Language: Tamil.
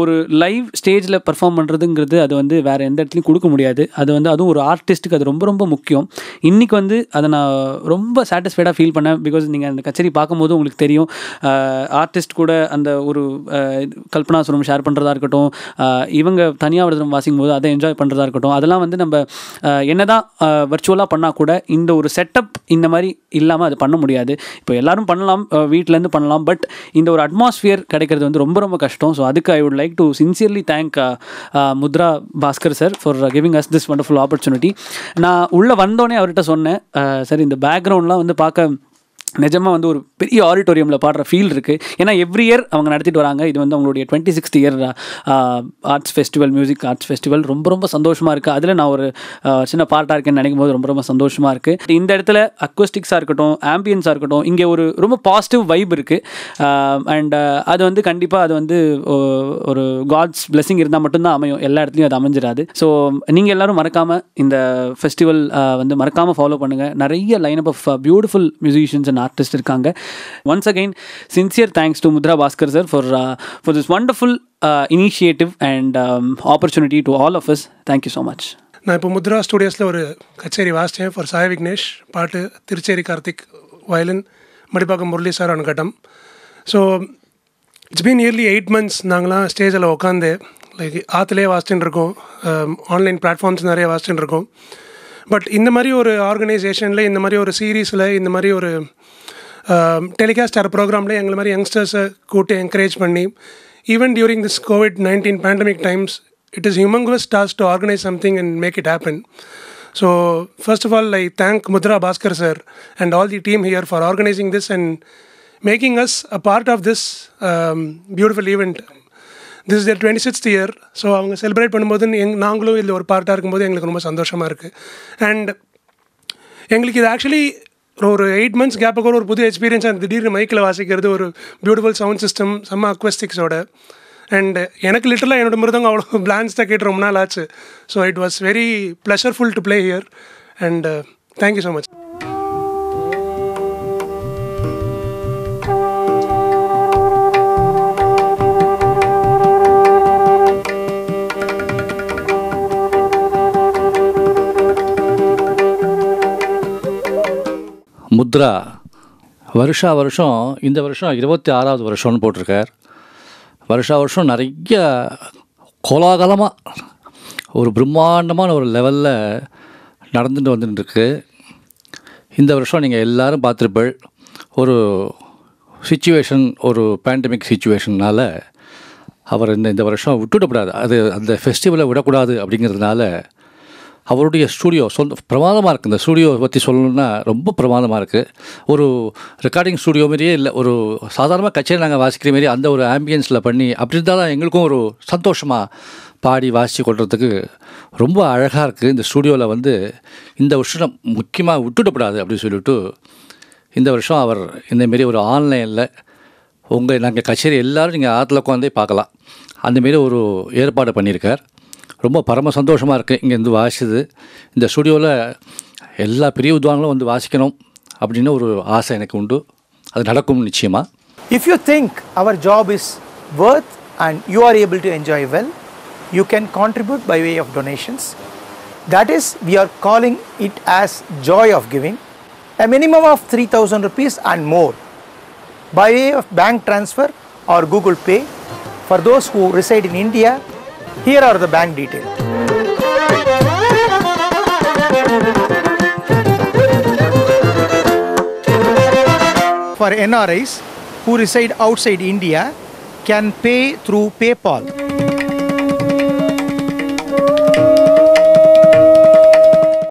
ஒரு லைவ் ஸ்டேஜில் பர்ஃபார்ம் பண்ணுறதுங்கிறது அது வந்து வேறு எந்த இடத்துலையும் கொடுக்க முடியாது அது வந்து அதுவும் ஒரு ஆர்டிஸ்ட்டுக்கு அது ரொம்ப ரொம்ப முக்கியம் இன்றைக்கி வந்து அதை நான் ரொம்ப சாட்டிஸ்ஃபைடாக ஃபீல் பண்ணேன் பிகாஸ் நீங்கள் அந்த கச்சேரி பார்க்கும்போது உங்களுக்கு தெரியும் ஆர்டிஸ்ட் கூட அந்த ஒரு கல்பனா சுரம் ஷேர் பண்ணுறதா இருக்கட்டும் இவங்க தனியாக விடுதலும் வாசிக்கும் போது அதை என்ஜாய் பண்ணுறதா இருக்கட்டும் அதெல்லாம் வந்து நம்ம என்ன தான் வர்ச்சுவலாக பண்ணால் கூட இந்த ஒரு செட்டப் இந்த மாதிரி இல்லாமல் அது பண்ண முடியாது இப்போ எல்லோரும் பண்ணலாம் வீட்டிலேருந்து பண்ணலாம் பட் இந்த ஒரு அட்மாஸ்ஃபியர் கிடைக்கிறது வந்து ரொம்ப ரொம்ப கஷ்டம் ஸோ அதுக்கு I would like to sincerely thank Mudra Bhaskar sir for giving us this wonderful opportunity நான் உள்ளே வந்தோடனே அவர்கிட்ட சொன்னேன் சார் இந்த பேக்ரவுண்ட்லாம் வந்து பார்க்க நிஜமாக வந்து ஒரு பெரிய ஆடிட்டோரியமில் பாடுற ஃபீல் இருக்குது ஏன்னா எவ்ரி இயர் அவங்க நடத்திட்டு வராங்க இது வந்து அவங்களுடைய twenty sixth year arts festival music arts festival ரொம்ப ரொம்ப சந்தோஷமாக இருக்குது அதில் நான் ஒரு சின்ன பார்ட்டாக இருக்கேன்னு நினைக்கும் போது ரொம்ப ரொம்ப சந்தோஷமாக இருக்குது இந்த இடத்துல அக்வஸ்டிக்ஸாக இருக்கட்டும் ஆம்பியன்ஸாக இருக்கட்டும் இங்கே ஒரு ரொம்ப பாசிட்டிவ் வைப் இருக்குது அண்ட் அது வந்து கண்டிப்பாக அது வந்து ஒரு காட்ஸ் பிளெஸிங் இருந்தால் மட்டும்தான் அமையும் எல்லா இடத்துலையும் அது அமைஞ்சிடாது ஸோ நீங்கள் எல்லோரும் மறக்காமல் இந்த ஃபெஸ்டிவல் வந்து மறக்காமல் ஃபாலோ பண்ணுங்கள் நிறைய line up of beautiful musicians and artist இருக்காங்க once again sincere thanks to Mudra Bhaskar sir for for this wonderful initiative and opportunity to all of us thank you so much நான் இப்போ முத்ரா ஸ்டூடியோஸில் ஒரு கச்சேரி வாசித்தேன் ஃபார் சாய் விக்னேஷ் பாட்டு திருச்சேரி கார்த்திக் வயலின் மடிப்பாக்கம் முரளி சார் அனுகட்டம் so it's been nearly eight months நாங்களாம் ஸ்டேஜில் உட்காந்து லைக் ஆற்றுலேயே வாசிச்சுட்டு இருக்கோம் ஆன்லைன் um, பிளாட்ஃபார்ம்ஸ் நிறைய வாசிச்சுட்டு இருக்கோம் பட் இந்த மாதிரி ஒரு ஆர்கனைசேஷனில் இந்த மாதிரி ஒரு சீரீஸில் இந்த மாதிரி ஒரு டெலிகாஸ்ட் ஆர் ப்ரோக்ராமில் எங்களை மாதிரி யங்ஸ்டர்ஸை கூட்டி என்கரேஜ் பண்ணி even during this COVID nineteen pandemic times it is humongous task to organise something and make it happen so first of all I thank Mudra Bhaskar sir and all the team here for organising this and making us a part of this beautiful event this year twenty sixth year so அவங்க செலிப்ரேட் பண்ணும்போது எங் நாங்களும் இதில் ஒரு பார்ட்டாக இருக்கும்போது எங்களுக்கு ரொம்ப சந்தோஷமாக இருக்குது அண்ட் எங்களுக்கு இது ஆக்சுவலி ஒரு எயிட் மந்த்ஸ் கேப்புக்கு ஒரு புது எக்ஸ்பீரியன்ஸ் அந்த திடீர்னு மைக்கில் வாசிக்கிறது ஒரு பியூட்டிஃபுல் சவுண்ட் சிஸ்டம் செம்ம அக்வஸ்டிக்ஸோட அண்ட் எனக்கு லிட்டரலாக என்னோட மிருதங்க அவ்வளோ தான் கேட்டு ரொம்ப நாள் ஆச்சு so it was very pleasureful to play here and thank you so much Mudra வருஷா வருஷம் இந்த வருஷம் இருபத்தி ஆறாவது வருஷம்னு போட்டிருக்கார் வருஷா வருஷம் நிறைய கோலாகலமாக ஒரு பிரம்மாண்டமான ஒரு லெவலில் நடந்துட்டு வந்துட்டுருக்கு இந்த வருஷம் நீங்கள் எல்லோரும் பார்த்துருப்பள் ஒரு சுச்சுவேஷன் ஒரு பேண்டமிக் சுச்சுவேஷன்னால் அவர் இந்த இந்த வருஷம் விட்டுவிடக்கூடாது அது அந்த ஃபெஸ்டிவலை விடக்கூடாது அப்படிங்கிறதுனால அவருடைய ஸ்டூடியோ சொல் பிரமாதமாக இருக்குது இந்த ஸ்டூடியோ பற்றி சொல்லணும்னா ரொம்ப பிரமாதமாக இருக்குது ஒரு ரெக்கார்டிங் ஸ்டூடியோ மாரியே இல்லை ஒரு சாதாரணமாக கச்சேரி நாங்கள் வாசிக்கிற மாரி அந்த ஒரு ஆம்பியன்ஸில் பண்ணி அப்படி இருந்தால் தான் எங்களுக்கும் ஒரு சந்தோஷமாக பாடி வாசித்து கொள்றதுக்கு ரொம்ப அழகாக இருக்குது இந்த ஸ்டூடியோவில் வந்து இந்த வருஷம் முக்கியமாக விட்டுடப்படாது அப்படின்னு சொல்லிவிட்டு இந்த வருஷம் அவர் இந்தமாரி ஒரு ஆன்லைனில் உங்கள் நாங்கள் கச்சேரி எல்லோரும் நீங்கள் ஆற்றுல உட்காந்தே பார்க்கலாம் அந்தமாரி ஒரு ஏற்பாடு பண்ணியிருக்கார் ரொம்ப பரம சந்தோஷமாக இருக்குது இங்கே வந்து வாசிது இந்த ஸ்டுடியோவில் எல்லா பெரிய வித்வாங்களும் வந்து வாசிக்கணும் அப்படின்னு ஒரு ஆசை எனக்கு உண்டு அது நடக்கும் நிச்சயமாக if you think our job is worth and you are able to enjoy well you can contribute by way of donations that is we are calling it as joy of giving a minimum of three thousand rupees and more by way of bank transfer or Google Pay for those who reside in India Here are the bank details. For NRIs who reside outside India can pay through PayPal.